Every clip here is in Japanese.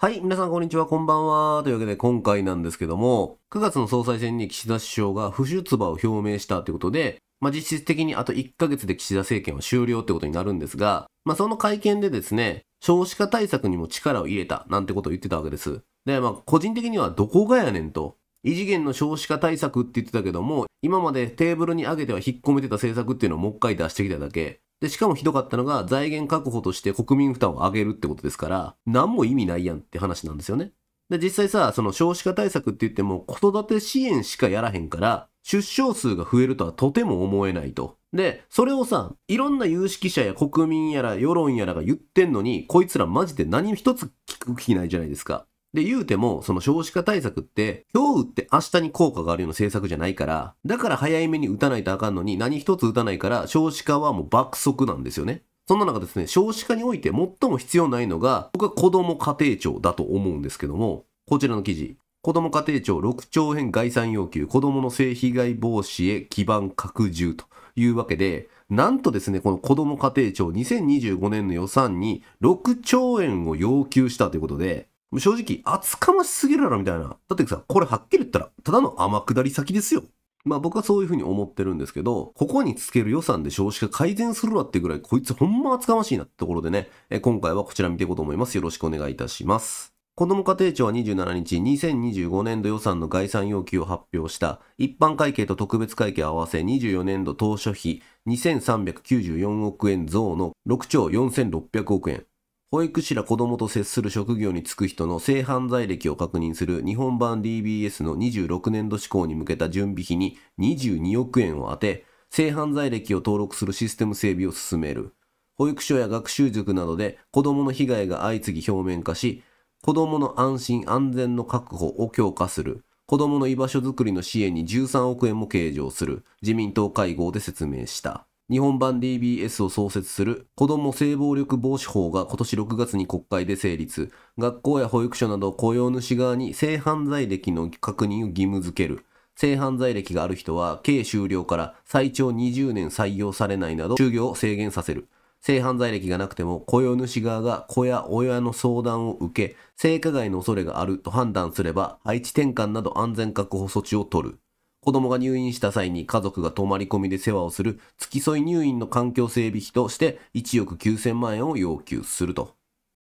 はい、皆さんこんにちは、こんばんは。というわけで今回なんですけども、9月の総裁選に岸田首相が不出馬を表明したということで、まあ、実質的にあと1ヶ月で岸田政権は終了ってことになるんですが、まあ、その会見でですね、少子化対策にも力を入れたなんてことを言ってたわけです。で、まあ、個人的にはどこがやねんと、異次元の少子化対策って言ってたけども、今までテーブルに上げては引っ込めてた政策っていうのをもう一回出してきただけ。で、しかもひどかったのが財源確保として国民負担を上げるってことですから、何も意味ないやんって話なんですよね。で、実際さ、その少子化対策って言っても子育て支援しかやらへんから、出生数が増えるとはとても思えないと。で、それをさ、いろんな有識者や国民やら世論やらが言ってんのに、こいつらマジで何一つ聞く気ないじゃないですか。で、言うても、その少子化対策って、今日打って明日に効果があるような政策じゃないから、だから早い目に打たないとあかんのに、何一つ打たないから、少子化はもう爆速なんですよね。そんな中ですね、少子化において最も必要ないのが、僕は子供家庭庁だと思うんですけども、こちらの記事。子供家庭庁6兆円概算要求、子供の性被害防止へ基盤拡充というわけで、なんとですね、この子供家庭庁2025年の予算に6兆円を要求したということで、正直、厚かましすぎるな、ろみたいな。だってさ、これはっきり言ったら、ただの天下り先ですよ。まあ僕はそういうふうに思ってるんですけど、ここにつける予算で少子化改善するわってぐらい、こいつほんま厚かましいなってところでね、え今回はこちら見ていこうと思います。よろしくお願いいたします。子ども家庭庁は27日、2025年度予算の概算要求を発表した一般会計と特別会計合わせ24年度当初費2394億円増の6兆4600億円。保育士ら子供と接する職業に就く人の性犯罪歴を確認する日本版 DBS の26年度施行に向けた準備費に22億円を充て、性犯罪歴を登録するシステム整備を進める。保育所や学習塾などで子供の被害が相次ぎ表面化し、子供の安心安全の確保を強化する。子供の居場所づくりの支援に13億円も計上する。自民党会合で説明した。日本版 DBS を創設する子ども性暴力防止法が今年6月に国会で成立学校や保育所など雇用主側に性犯罪歴の確認を義務付ける性犯罪歴がある人は刑終了から最長20年採用されないなど就業を制限させる性犯罪歴がなくても雇用主側が子や親の相談を受け性加害の恐れがあると判断すれば配置転換など安全確保措置を取る子供が入院した際に家族が泊まり込みで世話をする付き添い入院の環境整備費として1億9000万円を要求すると。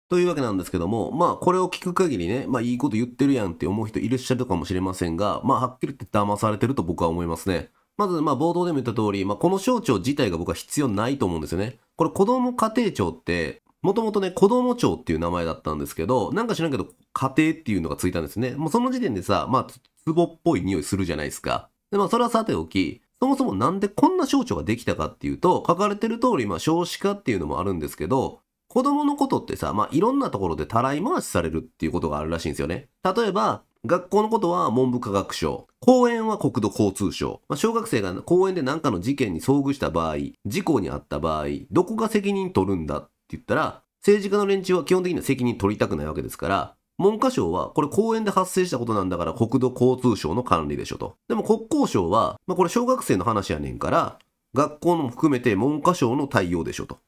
というわけなんですけども、まあこれを聞く限りね、まあいいこと言ってるやんって思う人いらっしゃるかもしれませんが、まあはっきり言って騙されてると僕は思いますね。まず、まあ冒頭でも言った通り、まあこの省庁自体が僕は必要ないと思うんですよね。これ子供家庭庁って、もともとね、子供庁っていう名前だったんですけど、なんか知らんけど、家庭っていうのがついたんですね。もうその時点でさ、まあ、壺っぽい匂いするじゃないですか。で、まあ、それはさておき、そもそもなんでこんな省庁ができたかっていうと、書かれてる通り、まあ、少子化っていうのもあるんですけど、子供のことってさ、まあ、いろんなところでたらい回しされるっていうことがあるらしいんですよね。例えば、学校のことは文部科学省、公園は国土交通省、まあ、小学生が公園で何かの事件に遭遇した場合、事故にあった場合、どこが責任取るんだ言ったら、政治家の連中は基本的には責任取りたくないわけですから、文科省は、これ公園で発生したことなんだから国土交通省の管理でしょと。でも国交省は、まあ、これ小学生の話やねんから、学校のも含めて文科省の対応でしょと。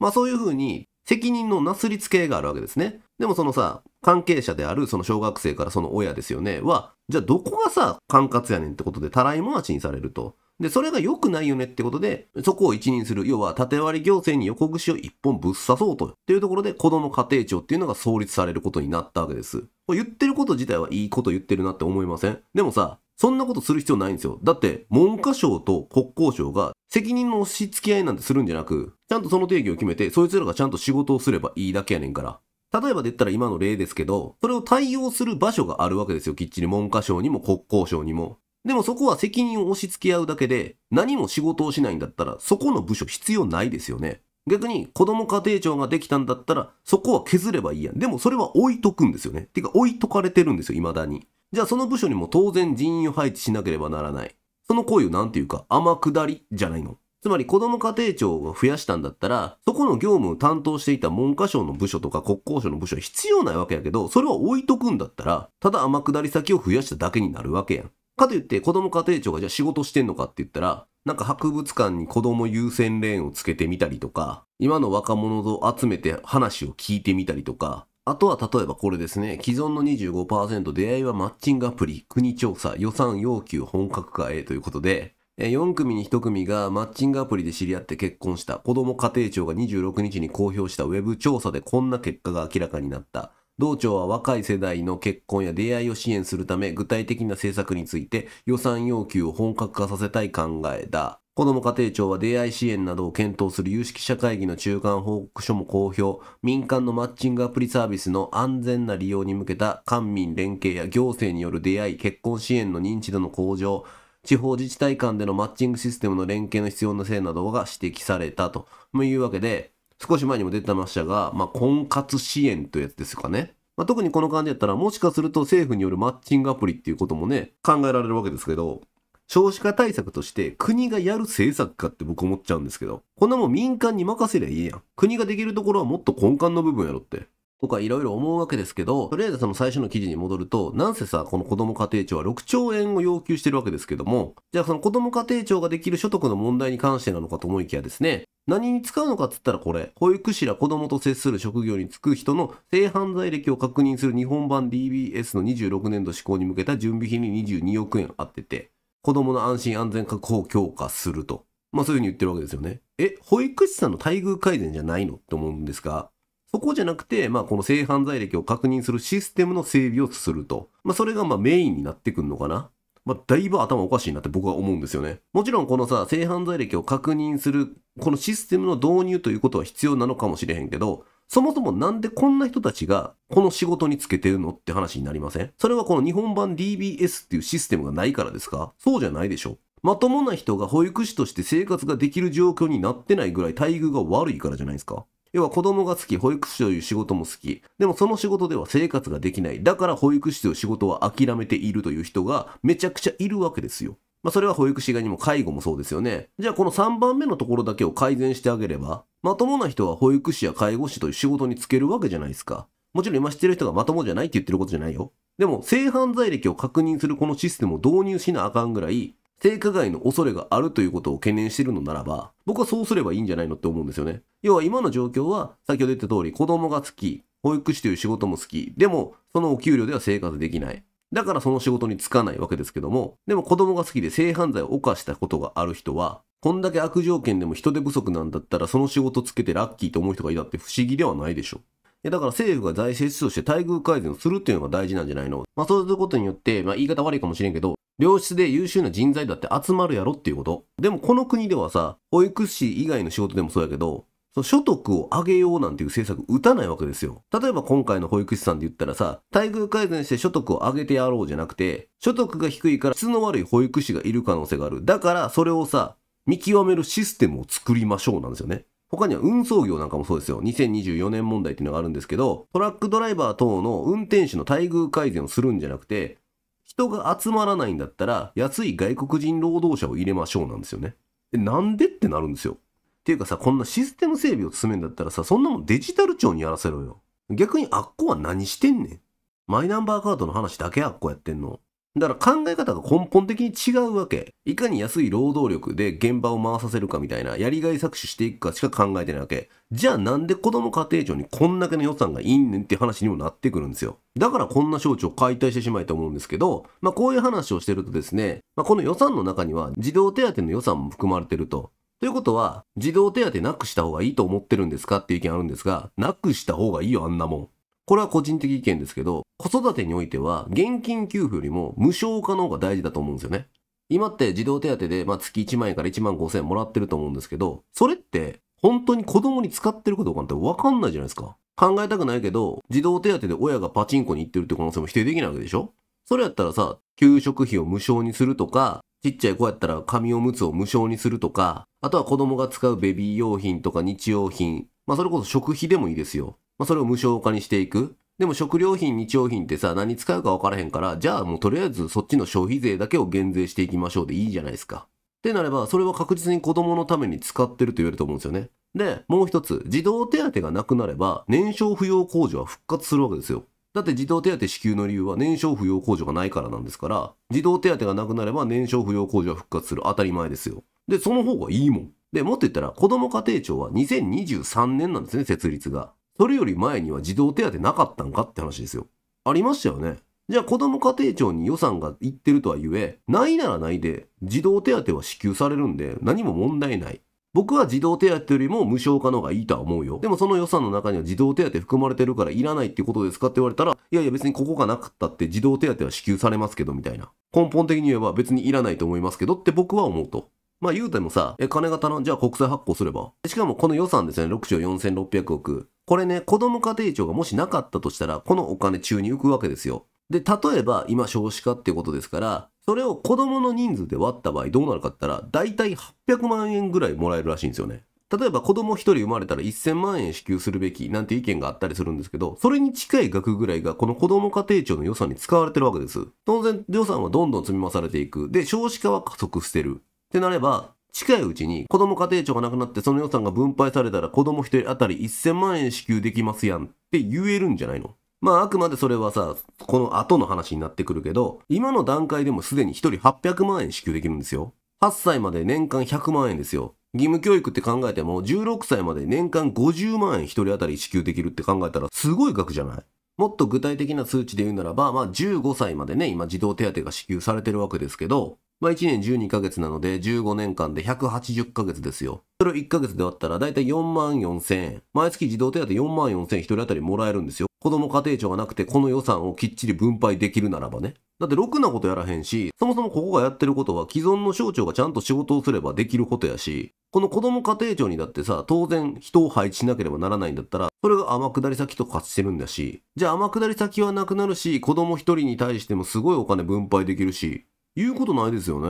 まあそういうふうに、責任のなすりつけがあるわけですね。でもそのさ、関係者であるその小学生からその親ですよね、は、じゃあどこがさ、管轄やねんってことでたらい回しにされると。で、それが良くないよねってことで、そこを一任する。要は、縦割り行政に横串を一本ぶっ刺そうと。いうところで、子供家庭庁っていうのが創立されることになったわけです。これ言ってること自体はいいこと言ってるなって思いませんでもさ、そんなことする必要ないんですよ。だって、文科省と国交省が責任の押し付け合いなんてするんじゃなく、ちゃんとその定義を決めて、そいつらがちゃんと仕事をすればいいだけやねんから。例えばで言ったら今の例ですけど、それを対応する場所があるわけですよ。きっちり文科省にも国交省にも。でもそこは責任を押し付け合うだけで、何も仕事をしないんだったら、そこの部署必要ないですよね。逆に、子供家庭庁ができたんだったら、そこは削ればいいやん。でもそれは置いとくんですよね。てか、置いとかれてるんですよ、未だに。じゃあその部署にも当然人員を配置しなければならない。その行為を何ていうか、天下りじゃないの。つまり子ども家庭庁が増やしたんだったら、そこの業務を担当していた文科省の部署とか国交省の部署は必要ないわけやけど、それは置いとくんだったら、ただ天下り先を増やしただけになるわけやん。かといって子ども家庭庁がじゃあ仕事してんのかって言ったら、なんか博物館に子供優先レーンをつけてみたりとか、今の若者を集めて話を聞いてみたりとか、あとは例えばこれですね。既存の25%出会いはマッチングアプリ、国調査、予算要求本格化へということで、4組に1組がマッチングアプリで知り合って結婚した子供家庭庁が26日に公表したウェブ調査でこんな結果が明らかになった。同庁は若い世代の結婚や出会いを支援するため具体的な政策について予算要求を本格化させたい考えだ。子ども家庭庁は出会い支援などを検討する有識者会議の中間報告書も公表、民間のマッチングアプリサービスの安全な利用に向けた官民連携や行政による出会い、結婚支援の認知度の向上、地方自治体間でのマッチングシステムの連携の必要な性などが指摘されたというわけで、少し前にも出てましたが、まあ、婚活支援というやつですかね。まあ、特にこの感じやったら、もしかすると政府によるマッチングアプリっていうこともね、考えられるわけですけど、少子化対策として国がやる政策かって僕思っちゃうんですけど、こんなもん民間に任せりゃいいやん。国ができるところはもっと根幹の部分やろって。とかいろいろ思うわけですけど、とりあえずその最初の記事に戻ると、なんせさ、この子供家庭庁は6兆円を要求してるわけですけども、じゃあその子供家庭庁ができる所得の問題に関してなのかと思いきやですね、何に使うのかって言ったらこれ、保育士ら子供と接する職業に就く人の性犯罪歴を確認する日本版 DBS の26年度施行に向けた準備費に22億円あってて、子供の安心安全確保を強化すると。まあそういうふうに言ってるわけですよね。え、保育士さんの待遇改善じゃないのって思うんですが、そこじゃなくて、まあこの性犯罪歴を確認するシステムの整備をすると。まあそれがまあメインになってくるのかな。まあ、だいぶ頭おかしいなって僕は思うんですよね。もちろんこのさ、性犯罪歴を確認する、このシステムの導入ということは必要なのかもしれへんけど、そもそもなんでこんな人たちがこの仕事につけてるのって話になりませんそれはこの日本版 DBS っていうシステムがないからですかそうじゃないでしょ。まともな人が保育士として生活ができる状況になってないぐらい待遇が悪いからじゃないですか。要は子供が好き、保育士という仕事も好き。でもその仕事では生活ができない。だから保育士という仕事は諦めているという人がめちゃくちゃいるわけですよ。まあそれは保育士以外にも介護もそうですよね。じゃあこの3番目のところだけを改善してあげれば、まともな人は保育士や介護士という仕事に就けるわけじゃないですか。もちろん今知ってる人がまともじゃないって言ってることじゃないよ。でも性犯罪歴を確認するこのシステムを導入しなあかんぐらい、性加害の恐れがあるということを懸念しているのならば、僕はそうすればいいんじゃないのって思うんですよね。要は今の状況は、先ほど言った通り、子供が好き、保育士という仕事も好き、でも、そのお給料では生活できない。だからその仕事に就かないわけですけども、でも子供が好きで性犯罪を犯したことがある人は、こんだけ悪条件でも人手不足なんだったらその仕事つけてラッキーと思う人がいたって不思議ではないでしょ。や、だから政府が財政出動して待遇改善をするっていうのが大事なんじゃないのまあそうすることによって、まあ言い方悪いかもしれんけど、良質で優秀な人材だって集まるやろっていうこと。でもこの国ではさ、保育士以外の仕事でもそうやけど、その所得を上げようなんていう政策打たないわけですよ。例えば今回の保育士さんで言ったらさ、待遇改善して所得を上げてやろうじゃなくて、所得が低いから質の悪い保育士がいる可能性がある。だからそれをさ、見極めるシステムを作りましょうなんですよね。他には運送業なんかもそうですよ。2024年問題っていうのがあるんですけど、トラックドライバー等の運転手の待遇改善をするんじゃなくて、人が集まらないんだったら、安い外国人労働者を入れましょうなんですよね。なんでってなるんですよ。っていうかさ、こんなシステム整備を進めんだったらさ、そんなもんデジタル庁にやらせろよ。逆にあっこは何してんねん。マイナンバーカードの話だけあっこやってんの。だから考え方が根本的に違うわけ。いかに安い労働力で現場を回させるかみたいな、やりがい搾取していくかしか考えてないわけ。じゃあなんで子供家庭庁にこんだけの予算がいいねんって話にもなってくるんですよ。だからこんな省庁を解体してしまいと思うんですけど、まあこういう話をしてるとですね、まあ、この予算の中には児童手当の予算も含まれてると。ということは、児童手当なくした方がいいと思ってるんですかっていう意見あるんですが、なくした方がいいよ、あんなもん。これは個人的意見ですけど、子育てにおいては、現金給付よりも無償化の方が大事だと思うんですよね。今って児童手当で、まあ、月1万円から1万5千円もらってると思うんですけど、それって本当に子供に使ってるかどうかなんてわかんないじゃないですか。考えたくないけど、児童手当で親がパチンコに行ってるって可能性も否定できないわけでしょそれやったらさ、給食費を無償にするとか、ちっちゃい子やったら紙おむつを無償にするとか、あとは子供が使うベビー用品とか日用品、まあそれこそ食費でもいいですよ。まあ、それを無償化にしていく。でも食料品、日用品ってさ、何使うか分からへんから、じゃあもうとりあえずそっちの消費税だけを減税していきましょうでいいじゃないですか。ってなれば、それは確実に子供のために使ってると言えると思うんですよね。で、もう一つ、児童手当がなくなれば、年少扶養控除は復活するわけですよ。だって児童手当支給の理由は年少扶養控除がないからなんですから、児童手当がなくなれば年少扶養控除は復活する。当たり前ですよ。で、その方がいいもん。で、もっと言ったら、子供家庭庁は2023年なんですね、設立が。それより前には児童手当なかったんかって話ですよ。ありましたよね。じゃあ子ども家庭庁に予算がいってるとは言え、ないならないで、児童手当は支給されるんで、何も問題ない。僕は児童手当よりも無償化の方がいいとは思うよ。でもその予算の中には児童手当含まれてるからいらないってことですかって言われたら、いやいや別にここがなかったって児童手当は支給されますけどみたいな。根本的に言えば別にいらないと思いますけどって僕は思うと。まあ言うてもさ、え、金が足らん、じゃあ国債発行すれば。しかもこの予算ですね、6兆4600億。これね、子供家庭庁がもしなかったとしたら、このお金中に浮くわけですよ。で、例えば今少子化っていうことですから、それを子供の人数で割った場合どうなるかって言ったら、大体800万円ぐらいもらえるらしいんですよね。例えば子供1人生まれたら1000万円支給するべきなんて意見があったりするんですけど、それに近い額ぐらいがこの子供家庭庁の予算に使われてるわけです。当然予算はどんどん積み増されていく。で、少子化は加速してる。ってなれば、近いうちに子供家庭庁がなくなってその予算が分配されたら子供一人当たり1000万円支給できますやんって言えるんじゃないのまああくまでそれはさ、この後の話になってくるけど、今の段階でもすでに一人800万円支給できるんですよ。8歳まで年間100万円ですよ。義務教育って考えても16歳まで年間50万円一人当たり支給できるって考えたらすごい額じゃないもっと具体的な数値で言うならば、まあ15歳までね、今児童手当が支給されてるわけですけど、まあ1年12ヶ月なので15年間で180ヶ月ですよ。それを1ヶ月で割ったらだいたい4万4千円。毎月児童手当4万4千円1人当たりもらえるんですよ。子供家庭庁がなくてこの予算をきっちり分配できるならばね。だってろくなことやらへんし、そもそもここがやってることは既存の省庁がちゃんと仕事をすればできることやし、この子供家庭庁にだってさ、当然人を配置しなければならないんだったら、それが天下り先とかしてるんだし、じゃあ天下り先はなくなるし、子供一人に対してもすごいお金分配できるし、いうことないですよね。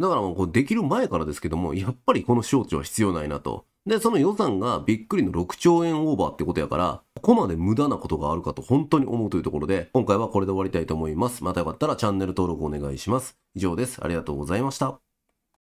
だからもうできる前からですけども、やっぱりこの招致は必要ないなと。で、その予算がびっくりの6兆円オーバーってことやから、ここまで無駄なことがあるかと本当に思うというところで、今回はこれで終わりたいと思います。またよかったらチャンネル登録お願いします。以上です。ありがとうございました。